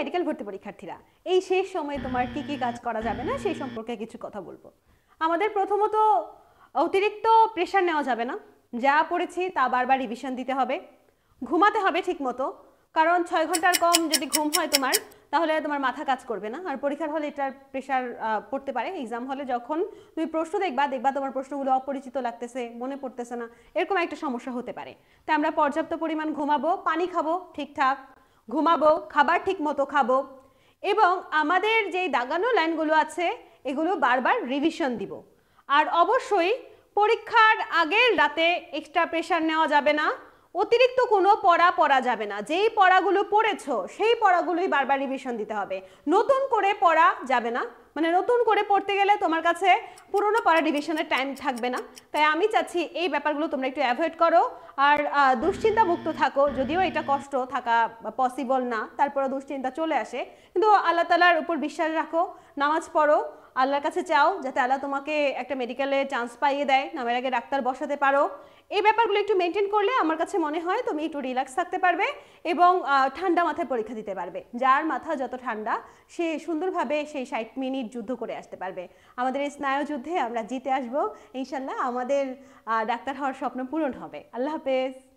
medical ভর্তি পরীক্ষার্থীরা এই শেষ সময়ে তোমার কি কি কাজ করা যাবে না সেই সম্পর্কে কিছু কথা বলবো আমাদের প্রথমত অতিরিক্ত প্রেশার নেওয়া যাবে না যা পড়েছি তা বারবার রিভিশন দিতে হবে ঘুমাতে হবে ঠিক মতো কারণ ছয় ঘন্টার কম যদি ঘুম হয় তোমার তাহলে তোমার মাথা কাজ করবে না আর পরীক্ষার হলে এটার প্রেশার পড়তে পারে এক্সাম হলে যখন তুমি প্রশ্ন দেখবা দেখবা তোমার প্রশ্নগুলো অপরিচিত লাগতেছে মনে পড়তেছে না এরকম একটা সমস্যা হতে পারে তাই আমরা পর্যাপ্ত পরিমাণ ঘুমাবো পানি খাবো ঠিকঠাক ঘুমাবো খাবার ঠিক মতো খাবো এবং আমাদের যেই দাগানো লাইনগুলো আছে এগুলো বারবার রিভিশন দিব আর অবশ্যই পরীক্ষার আগের রাতে এক্সট্রা প্রেশার নেওয়া যাবে না অতিরিক্ত কোনো পড়া পড়া যাবে না যেই পড়াগুলো পড়েছো সেই পড়াগুলোই বারবার রিভিশন দিতে হবে নতুন করে পড়া যাবে না মানে নতুন করে পড়তে গেলে তোমার কাছে পুরনো পড়া রিভিশনের টাইম থাকবে না তাই আমি চাচ্ছি এই ব্যাপারগুলো তোমরা একটু অ্যাভয়েড করো আর দুশ্চিন্তা মুক্ত থাকো যদিও এটা কষ্ট থাকা পসিবল না তারপরে দুশ্চিন্তা চলে আসে কিন্তু আল্লাহ তালার উপর বিশ্বাস রাখো নামাজ পড়ো আল্লাহর কাছে চাও যাতে আল্লাহ তোমাকে একটা মেডিকেলে চান্স পাইয়ে দেয় নামের আগে ডাক্তার বসাতে পারো এই ব্যাপারগুলো একটু মেনটেন করলে আমার কাছে মনে হয় তুমি একটু রিল্যাক্স থাকতে পারবে এবং ঠান্ডা মাথায় পরীক্ষা দিতে পারবে যার মাথা যত ঠান্ডা সে সুন্দরভাবে সেই ষাট মিনিট যুদ্ধ করে আসতে পারবে আমাদের এই স্নায়ু যুদ্ধে আমরা জিতে আসবো ইনশাল্লাহ আমাদের ডাক্তার হওয়ার স্বপ্ন পূরণ হবে আল্লাহ হাফেজ